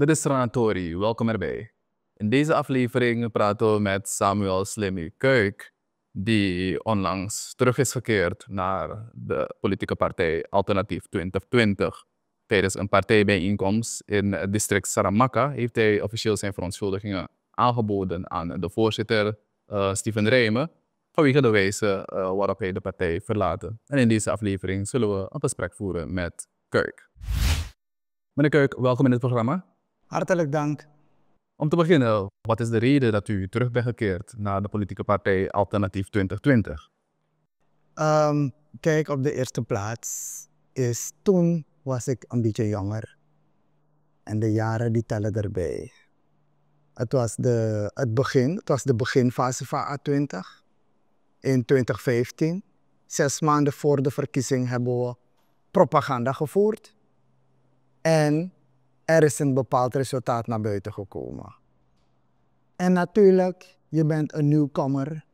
Dit is Renatori, welkom erbij. In deze aflevering praten we met Samuel Slimmy Keuk, die onlangs terug is gekeerd naar de politieke partij Alternatief 2020. Tijdens een partijbijeenkomst in het district Saramaka heeft hij officieel zijn verontschuldigingen aangeboden aan de voorzitter uh, Steven Rijmen vanwege de wijze eh, waarop hij de partij verlaten. En in deze aflevering zullen we een gesprek voeren met Keuk. Meneer Keuk, welkom in het programma. Hartelijk dank. Om te beginnen, wat is de reden dat u terug bent gekeerd naar de politieke partij Alternatief 2020? Um, ehm, kijk, op de eerste plaats is toen was ik een beetje jonger. En de jaren die tellen erbij. Het was de, het begin, het was de beginfase van A20 in 2015. Zes maanden voor de verkiezing hebben we propaganda gevoerd. En er is een bepaald resultaat naar buiten gekomen. En natuurlijk, je bent een nieuwkomer.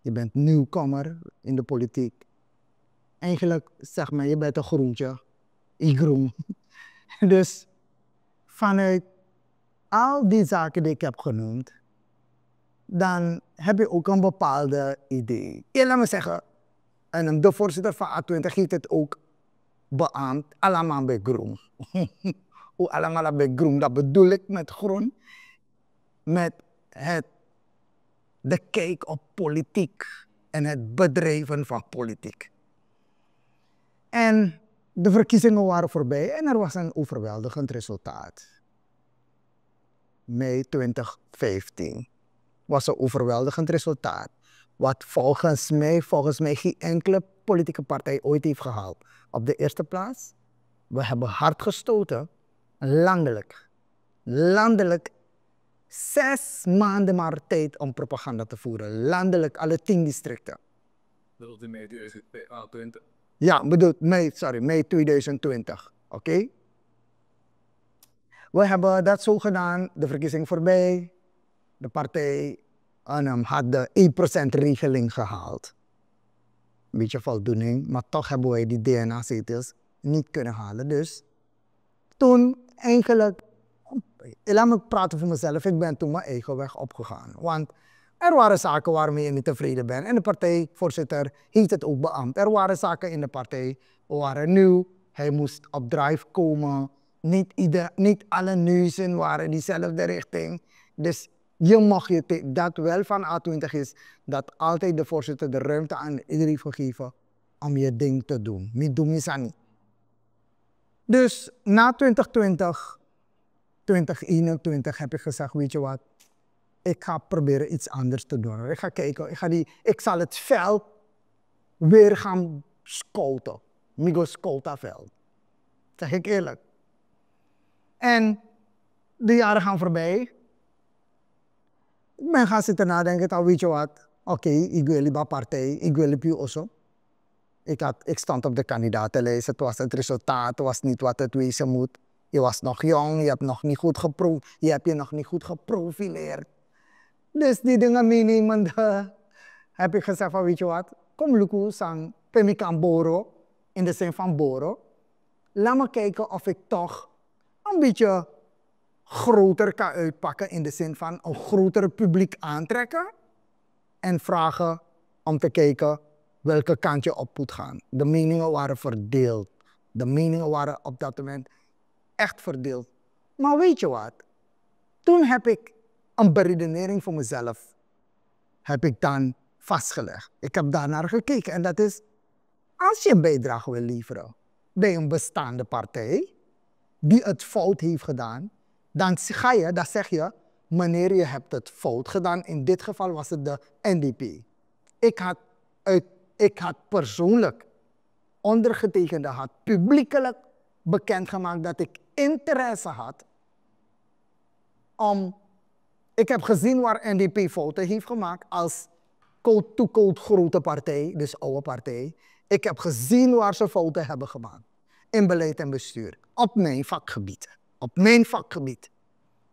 Je bent nieuwkomer in de politiek. Eigenlijk zeg maar, je bent een groentje. Ik groen. Dus vanuit al die zaken die ik heb genoemd, dan heb je ook een bepaalde idee. Ja, laat me zeggen, en de voorzitter van A20 heeft het ook beaamd, allemaal bij groen. bij groen dat bedoel ik met groen. Met het, de kijk op politiek en het bedrijven van politiek. En de verkiezingen waren voorbij en er was een overweldigend resultaat. Mei 2015 was een overweldigend resultaat. Wat volgens mij, volgens mij geen enkele politieke partij ooit heeft gehaald. Op de eerste plaats, we hebben hard gestoten landelijk. Landelijk zes maanden maar tijd om propaganda te voeren. Landelijk, alle tien districten. Bedoelt u mei 2020? Eh, ah, ja, bedoelt mei, sorry, mei 2020. Oké? We hebben dat zo gedaan, de verkiezing voorbij. De partij Arnhem had de 1% regeling gehaald. Een beetje voldoening, maar toch hebben wij die DNA-zetels niet kunnen halen. Dus toen eigenlijk, laat me praten voor mezelf, ik ben toen mijn eigen weg opgegaan. Want er waren zaken waarmee ik niet tevreden ben. En de partijvoorzitter heeft het ook beamd. Er waren zaken in de partij waren nieuw. Hij moest op drive komen. Niet, ieder, niet alle neuzen waren diezelfde richting. Dus je mag je dat wel van A20 is, dat altijd de voorzitter de ruimte aan iedereen geven om je ding te doen. Niet doen aan niet. Dus na 2020, 2021 heb ik gezegd, weet je wat, ik ga proberen iets anders te doen. Ik ga kijken, ik, ga die, ik zal het veld weer gaan scouten. Migo Scolta veld. Zeg ik eerlijk. En de jaren gaan voorbij. Men gaat zitten nadenken, weet je wat, oké, ik wil die partij, ik wil die puur ik, had, ik stond op de kandidatenlijst. Het, was het resultaat was niet wat het wezen moet. Je was nog jong, je hebt nog niet goed geproefd, je hebt je nog niet goed geprofileerd. Dus die dingen meenemende heb ik gezegd van weet je wat, kom Luku sang pemikan boro, in de zin van boro. Laat me kijken of ik toch een beetje groter kan uitpakken in de zin van een groter publiek aantrekken en vragen om te kijken welke kant je op moet gaan. De meningen waren verdeeld. De meningen waren op dat moment echt verdeeld. Maar weet je wat? Toen heb ik een beredenering voor mezelf heb ik dan vastgelegd. Ik heb daarnaar gekeken en dat is, als je een bijdrage wil leveren bij een bestaande partij die het fout heeft gedaan, dan ga je, dan zeg je, meneer, je hebt het fout gedaan. In dit geval was het de NDP. Ik had uit ik had persoonlijk, ondergetekende had publiekelijk bekendgemaakt dat ik interesse had om. Ik heb gezien waar NDP fouten heeft gemaakt als cold-to-cold grote partij, dus oude partij. Ik heb gezien waar ze fouten hebben gemaakt in beleid en bestuur. Op mijn vakgebied. Op mijn vakgebied.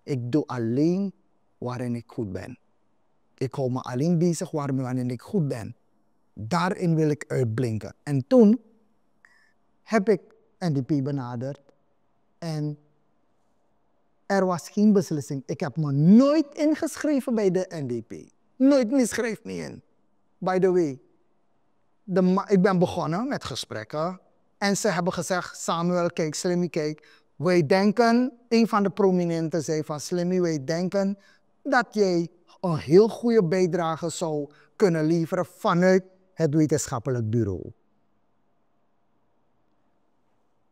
Ik doe alleen waarin ik goed ben. Ik hou me alleen bezig waarin ik goed ben. Daarin wil ik uitblinken. En toen heb ik NDP benaderd en er was geen beslissing. Ik heb me nooit ingeschreven bij de NDP. Nooit, niet schreef niet in. By the way, de ik ben begonnen met gesprekken en ze hebben gezegd, Samuel, kijk, Slimmy, kijk, wij denken, een van de prominenten zei van Slimmy, wij denken dat jij een heel goede bijdrage zou kunnen leveren vanuit het wetenschappelijk bureau.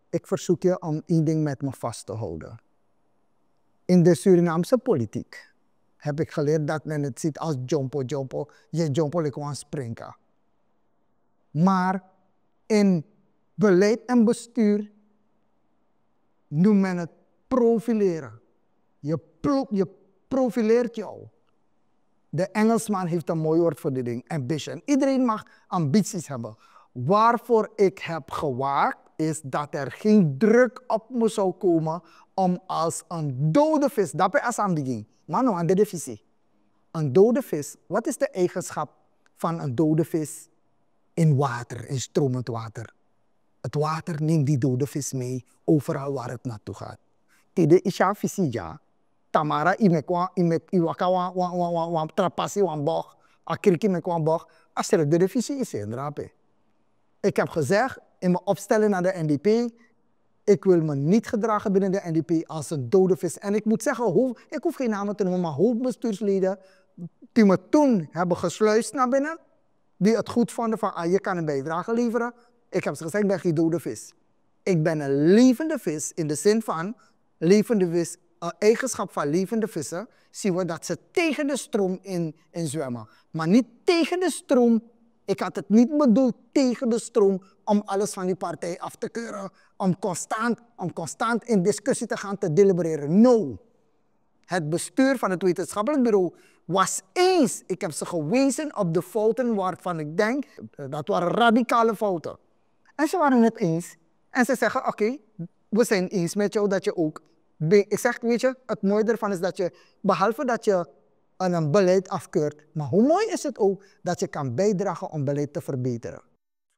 Ik verzoek je om één ding met me vast te houden. In de Surinaamse politiek heb ik geleerd dat men het ziet als jompo jompo, je jompo kan springen. Maar in beleid en bestuur noemt men het profileren. Je, je profileert jou. De Engelsman heeft een mooi woord voor die ding, ambition. Iedereen mag ambities hebben. Waarvoor ik heb gewaakt, is dat er geen druk op me zou komen om als een dode vis, dat is aan de ging, maar aan de divisie. Een dode vis, wat is de eigenschap van een dode vis in water, in stromend water? Het water neemt die dode vis mee overal waar het naartoe gaat. Dit is jouw visie, ja. Tamara, y me kwa, y me, y waka wan, wan, wan, wan, wan trapassi, wan boch. A kriki me kwa boch. A sere de Ik heb gezegd, in mijn opstelling naar de NDP, ik wil me niet gedragen binnen de NDP als een dode vis. En ik moet zeggen, ik hoef geen namen te noemen, maar hoofdbestuursleden die me toen hebben gesluist naar binnen, die het goed vonden van, ah, je kan een bijdrage leveren. Ik heb ze gezegd, ik ben geen dode vis. Ik ben een levende vis in de zin van, levende vis eigenschap van levende vissen zien we dat ze tegen de stroom in, zwemmen. Maar niet tegen de stroom. Ik had het niet bedoeld tegen de stroom om alles van die partij af te keuren. Om constant, om constant in discussie te gaan te delibereren. No. Het bestuur van het wetenschappelijk bureau was eens, ik heb ze gewezen op de fouten waarvan ik denk, dat waren radicale fouten. En ze waren het eens. En ze zeggen, oké, we zijn eens met jou dat je ook zeg weet je, het mooie ervan is dat je, behalve dat je een beleid afkeurt, maar hoe mooi is het ook dat je kan bijdragen om beleid te verbeteren.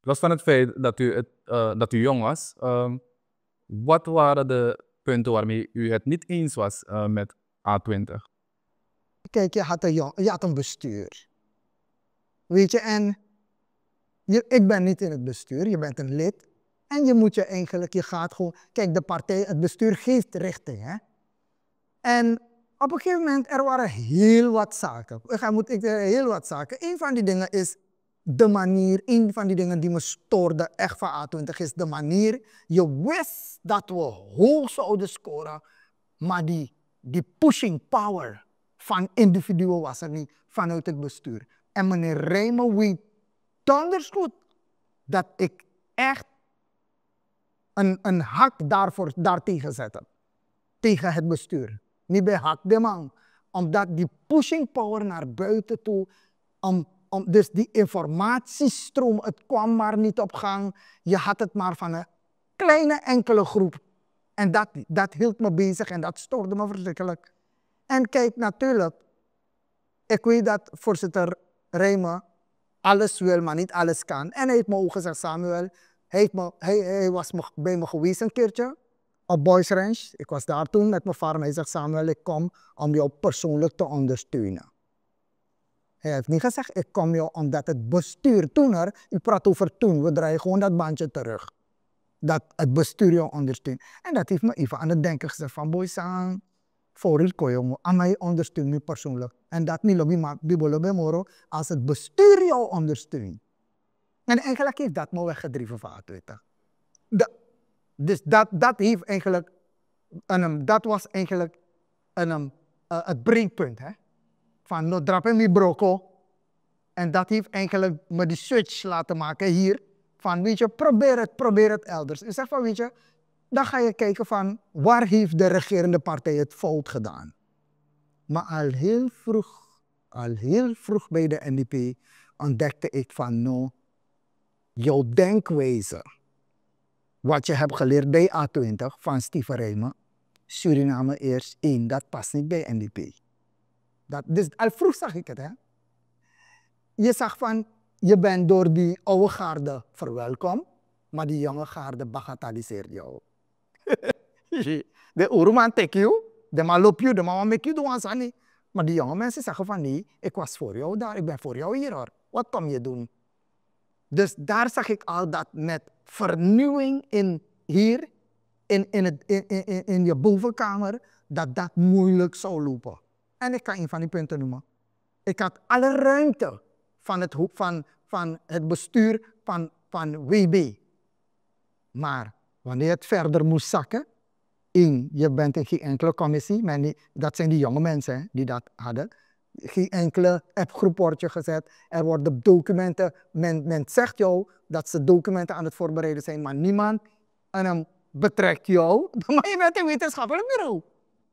Los van het feit dat u, het, eh, dat u jong was, ehm, wat waren de punten waarmee u het niet eens was eh, met A20? Kijk, je had, een jong, je had een bestuur. Weet je, en je, ik ben niet in het bestuur, je bent een lid. En je moet je eigenlijk, je gaat gewoon, kijk, de partij, het bestuur geeft richting. Hè? En op een gegeven moment, er waren heel wat zaken. Ik moet ik zeggen, heel wat zaken. Een van die dingen is de manier, een van die dingen die me stoorde echt van A20 is de manier. Je wist dat we hoog zouden scoren, maar die, die pushing power van individuen was er niet vanuit het bestuur. En meneer Rijmen weet donders goed dat ik echt een, een hak daarvoor, daartegen zetten. Tegen het bestuur. Niet bij hak de man. Omdat die pushing power naar buiten toe. Om, om, dus die informatiestroom, het kwam maar niet op gang. Je had het maar van een kleine enkele groep. En dat, dat hield me bezig en dat stoorde me verschrikkelijk. En kijk, natuurlijk, ik weet dat voorzitter Rijmen alles wil, maar niet alles kan. En hij heeft me ook gezegd, Samuel, hij, hij was me, bij me geweest een keertje op Boys Ranch. Ik was daar toen met mijn vader. Hij zegt, Samuel, ik kom om jou persoonlijk te ondersteunen. Hij heeft niet gezegd, ik kom jou omdat het bestuur toen er, ik praat over toen, we draaien gewoon dat bandje terug. Dat het bestuur jou ondersteunt. En dat heeft me even aan het denken gezegd van, "Boys, voor u kon je aan mij ondersteunen persoonlijk. En dat niet lobby, maar als het bestuur jou ondersteunt. En eigenlijk heeft dat me weggedreven van het Dat, dus dat, dat heeft eigenlijk, een, dat was eigenlijk een, een, eh, het breekpunt. Hè? Van no drap in brokkel. En dat heeft eigenlijk me die switch laten maken hier. Van weet je, probeer het, probeer het elders. Ik zeg van weet je, dan ga je kijken van waar heeft de regerende partij het fout gedaan. Maar al heel vroeg, al heel vroeg bij de NDP ontdekte ik van no, jouw denkwijze, wat je hebt geleerd bij A20 van Steven Rijmen, Suriname eerst één, dat past niet bij NDP. Dat, dus al vroeg zag ik het. Hè? Je zag van, je bent door die oude garde verwelkomd, maar die jonge garde bagatelliseert jou. de oerman take you, de man loop you, de man make you doen, Maar die jonge mensen zeggen van nee, ik was voor jou daar, ik ben voor jou hier hoor. Wat kom je doen? Dus daar zag ik al dat met vernieuwing in hier, in, in, het, in, in, in je bovenkamer, dat dat moeilijk zou lopen. En ik kan een van die punten noemen. Ik had alle ruimte van het, van, van het bestuur van, van WB. Maar wanneer het verder moest zakken, in, je bent in geen enkele commissie, maar dat zijn die jonge mensen die dat hadden geen enkele appgroep wordt je gezet. Er worden documenten, men, zegt jou dat ze documenten aan het voorbereiden zijn, maar niemand en dan betrekt jou, maar je bent een wetenschappelijk bureau.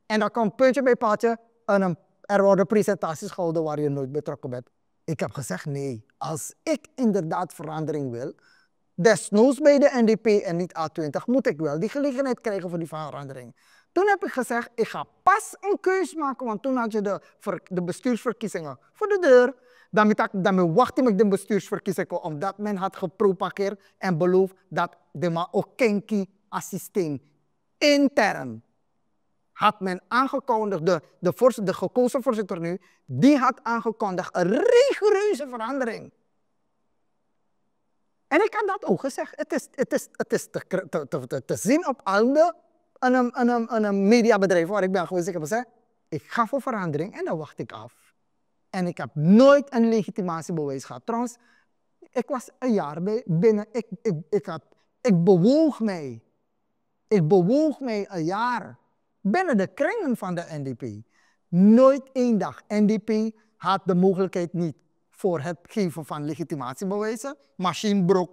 En dan komt puntje bij paadje, en er worden presentaties gehouden waar je nooit betrokken bent. Ik heb gezegd nee, als ik inderdaad verandering wil, desnoods bij de NDP en niet A20, moet ik wel die gelegenheid krijgen voor die verandering. Toen heb ik gezegd, ik ga pas een keus maken, want toen had je de, de bestuursverkiezingen voor de deur. Dan, wachtte ik de bestuursverkiezingen, omdat men had gepropageerd en beloofd dat de Maokenki assistent intern had men aangekondigd, de, de, voorzitter, de gekozen voorzitter nu, die had aangekondigd een rigoureuze verandering. En ik had dat ook gezegd. Het is, het is, het is te, te, te, te zien op alle een, mediabedrijf waar ik ben geweest. Ik heb gezegd, ik ga voor verandering en dan wacht ik af. En ik heb nooit een legitimatiebewijs gehad. Trouwens, ik was een jaar binnen. Ik, ik, ik, had, ik bewoog mij. Ik bewoog mij een jaar binnen de kringen van de NDP. Nooit één dag. NDP had de mogelijkheid niet voor het geven van legitimatiebewijzen. Machine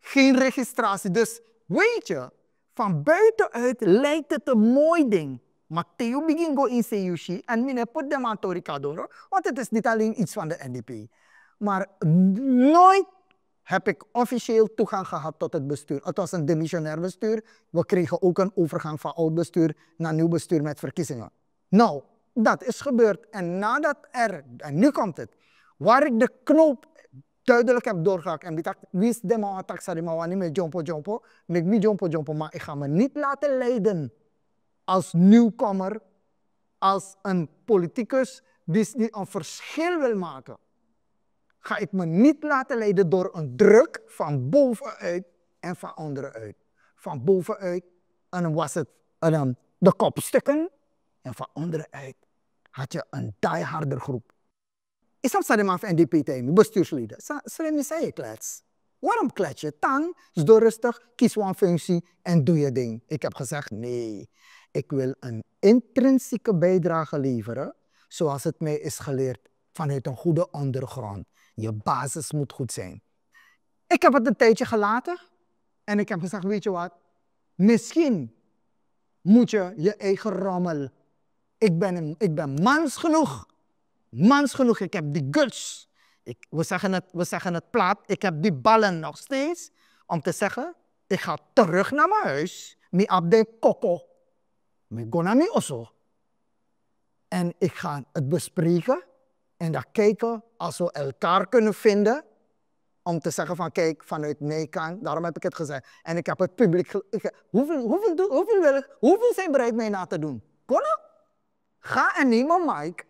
geen registratie. Dus weet je, van buitenuit lijkt het een mooi ding. Maar Theo Bigingo in Seyushi en meneer Podema door, want het is niet alleen iets van de NDP. Maar nooit heb ik officieel toegang gehad tot het bestuur. Het was een demissionair bestuur. We kregen ook een overgang van oud bestuur naar nieuw bestuur met verkiezingen. Nou, dat is gebeurd. En nadat er, en nu komt het, waar ik de knoop duidelijk heb doorgehakt en ik, wie is de man maar aan, niet meer jompo jompo, niet meer jompo jompo, maar ik ga me niet laten leiden als nieuwkomer, als een politicus die een verschil wil maken. Ga ik me niet laten leiden door een druk van bovenuit en van onderuit. Van bovenuit en was het en dan de kopstukken en van onderuit had je een dieharder groep isam van NDP tegen me, bestuursleden. Slim zei je klets. Waarom klets je? Tang, is door rustig, kies een functie en doe je ding. Ik heb gezegd, nee, ik wil een intrinsieke bijdrage leveren, zoals het mij is geleerd vanuit een goede ondergrond. Je basis moet goed zijn. Ik heb het een tijdje gelaten en ik heb gezegd, weet je wat, misschien moet je je eigen rommel. Ik ben, een, ik ben mans genoeg mans genoeg, ik heb die guts. Ik, we, zeggen het, we zeggen het plaat, ik heb die ballen nog steeds om te zeggen, ik ga terug naar mijn huis, mi abde koko, mi gonami osso. En ik ga het bespreken en dan kijken als we elkaar kunnen vinden om te zeggen van kijk, vanuit mijn kant, daarom heb ik het gezegd. En ik heb het publiek, ik, hoeveel, hoeveel, hoeveel, hoeveel, zijn bereid mij na te doen? Konnen? Ga en neem een mic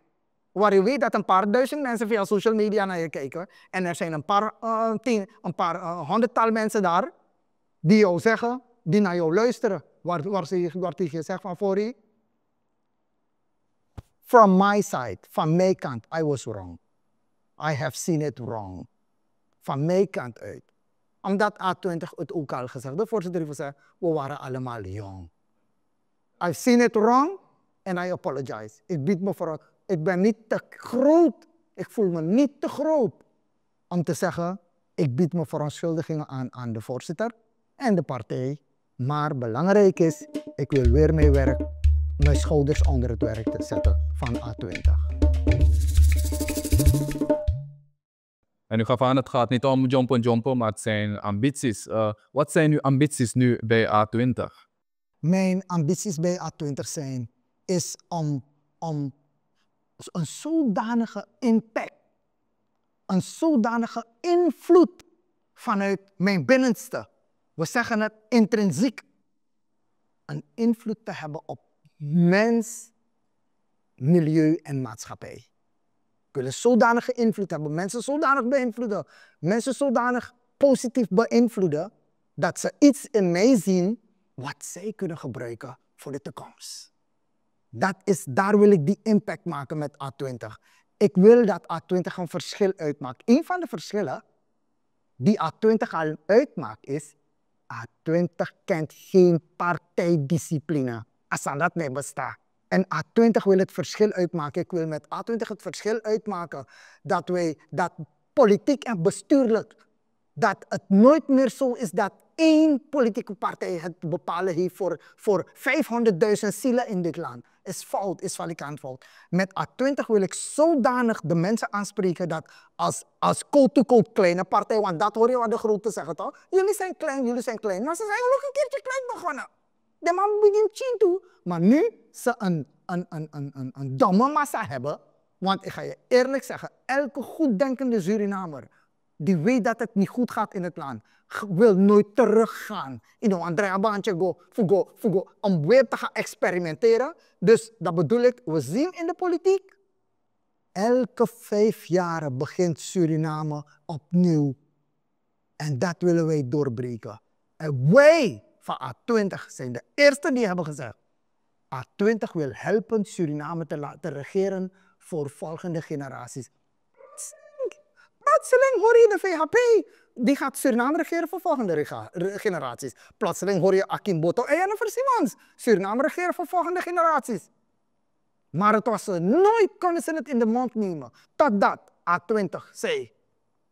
Waar je weet dat een paar duizend mensen via social media naar je kijken. En er zijn een paar, eh, tien, een paar eh, honderdtal mensen daar die jou zeggen, die naar jou luisteren. Waar, waar, ze, waar tegen zegt van je? from my side, van mijn kant, I was wrong. I have seen it wrong. Van mijn kant uit. Omdat A20 het ook al gezegd, de voorzitter heeft gezegd, we waren allemaal jong. I've seen it wrong and I apologize. Ik bied me voor ik ben niet te groot. Ik voel me niet te groot om te zeggen, ik bied mijn verontschuldigingen aan aan de voorzitter en de partij. Maar belangrijk is, ik wil weer mee werken, mijn schouders onder het werk te zetten van A20. En u gaf aan, het gaat niet om jumpen jumpen, maar het zijn ambities. Eh, wat zijn uw ambities nu bij A20? Mijn ambities bij A20 zijn, is om, om een zodanige impact, een zodanige invloed vanuit mijn binnenste. We zeggen het intrinsiek. Een invloed te hebben op mens, milieu en maatschappij. Kunnen zodanige invloed hebben, mensen zodanig beïnvloeden, mensen zodanig positief beïnvloeden, dat ze iets in mij zien wat zij kunnen gebruiken voor de toekomst. Dat is, daar wil ik die impact maken met A20. Ik wil dat A20 een verschil uitmaakt. Een van de verschillen die A20 al uitmaakt is, A20 kent geen partijdiscipline. Als aan dat mee bestaat. En A20 wil het verschil uitmaken. Ik wil met A20 het verschil uitmaken dat wij dat politiek en bestuurlijk dat het nooit meer zo is dat één politieke partij het bepalen heeft voor, voor 500.000 zielen in dit land. Is fout, is valikant fout. Met A20 wil ik zodanig de mensen aanspreken dat als, als cold-to-cold kleine partij, want dat hoor je wat de grote zeggen toch? Jullie zijn klein, jullie zijn klein. Maar nou, ze zijn nog een keertje klein begonnen. De man begint toe. Maar nu ze een, een, een, een, een, een domme massa hebben, want ik ga je eerlijk zeggen, elke goeddenkende Surinamer die weet dat het niet goed gaat in het land, wil nooit teruggaan. You know, Andrea Baantje, go, go, go, om weer te gaan experimenteren. Dus dat bedoel ik, we zien in de politiek, elke vijf jaar begint Suriname opnieuw. En dat willen wij doorbreken. En wij van A20 zijn de eerste die hebben gezegd, A20 wil helpen Suriname te, laten regeren voor volgende generaties. Plotseling hoor je de VHP, die gaat Suriname regeren voor volgende generaties. Plotseling hoor je Akim Boto en Jennifer Simons, Suriname regeren voor volgende generaties. Maar het was nooit konden ze het in de mond nemen. Totdat A20 zei,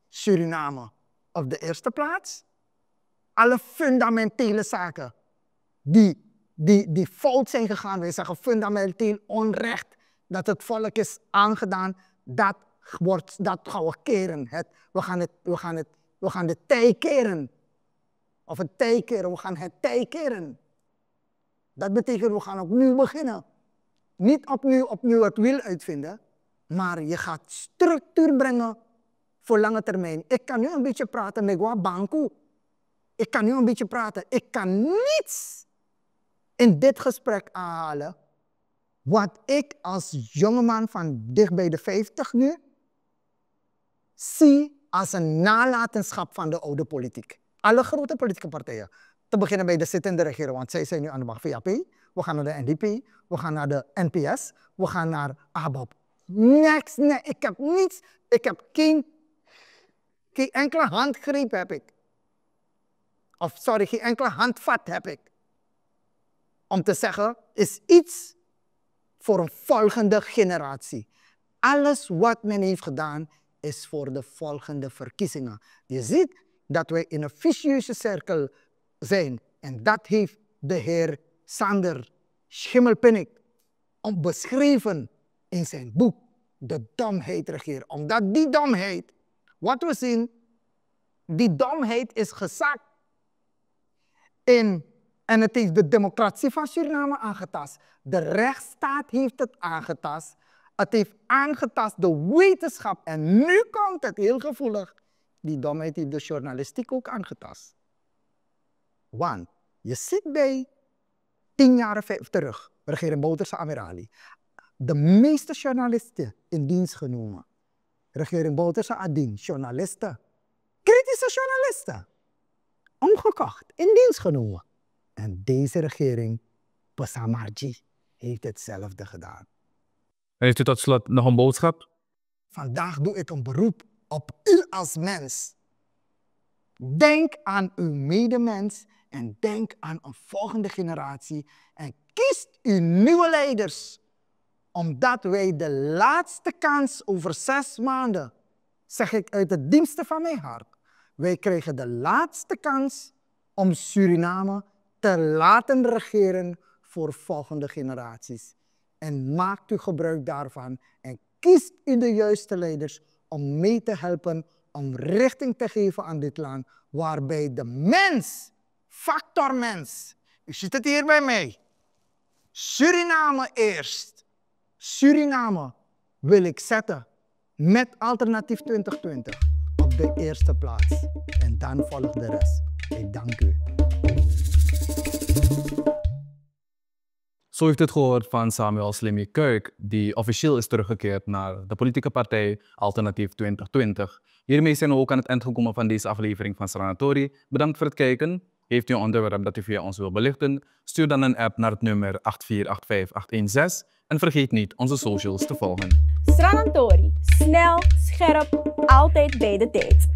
Suriname op de eerste plaats. Alle fundamentele zaken die, die, die fout zijn gegaan, we zeggen fundamenteel onrecht dat het volk is aangedaan, dat wordt dat gaan keren. Het, we, gaan het, we, gaan het, we gaan de tij keren. Of het tij keren, we gaan het tij keren. Dat betekent we gaan opnieuw beginnen. Niet opnieuw, opnieuw het wiel uitvinden, maar je gaat structuur brengen voor lange termijn. Ik kan nu een beetje praten met Gwa Ik kan nu een beetje praten. Ik kan niets in dit gesprek aanhalen wat ik als jongeman van dicht bij de 50 nu zie als een nalatenschap van de oude politiek. Alle grote politieke partijen. Te beginnen bij de zittende regering, want zij zijn nu aan de macht. VAP, we gaan naar de NDP, we gaan naar de NPS, we gaan naar Abop. Niks, nee, ik heb niets. Ik heb geen, geen enkele handgreep heb ik. Of sorry, geen enkele handvat heb ik. Om te zeggen, is iets voor een volgende generatie. Alles wat men heeft gedaan, is voor de volgende verkiezingen. Je ziet dat we in een vicieuze cirkel zijn. En dat heeft de heer Sander Schimmelpinnik beschreven in zijn boek De Domheid regeren. Omdat die domheid, wat we zien, die domheid is gezakt. In, en het heeft de democratie van Suriname aangetast. De rechtsstaat heeft het aangetast. Het heeft aangetast de wetenschap en nu komt het heel gevoelig. Die domheid heeft de journalistiek ook aangetast. Want je zit bij tien jaar terug, regering Bouterse Amirali. De meeste journalisten in dienst genomen. Regering Bouterse Adin, journalisten. Kritische journalisten. Omgekocht, in dienst genomen. En deze regering, Pesamarji, heeft hetzelfde gedaan. En heeft u tot slot nog een boodschap? Vandaag doe ik een beroep op u als mens. Denk aan uw medemens en denk aan een volgende generatie en kiest uw nieuwe leiders, omdat wij de laatste kans over zes maanden, zeg ik uit de diepste van mijn hart, wij krijgen de laatste kans om Suriname te laten regeren voor volgende generaties en maakt u gebruik daarvan en kiest u de juiste leiders om mee te helpen om richting te geven aan dit land, waarbij de mens, factor mens, u ziet het hier bij mij, Suriname eerst, Suriname wil ik zetten met alternatief 2020 op de eerste plaats. En dan volgt de rest. Ik dank u. Zo heeft het gehoord van Samuel Slimmy Keuk, die officieel is teruggekeerd naar de politieke partij Alternatief 2020. Hiermee zijn we ook aan het eind gekomen van deze aflevering van Sanatori. Bedankt voor het kijken. Heeft u een onderwerp dat u via ons wil belichten? Stuur dan een app naar het nummer 8485816 en vergeet niet onze socials te volgen. Sanatori, snel, scherp, altijd bij de tijd.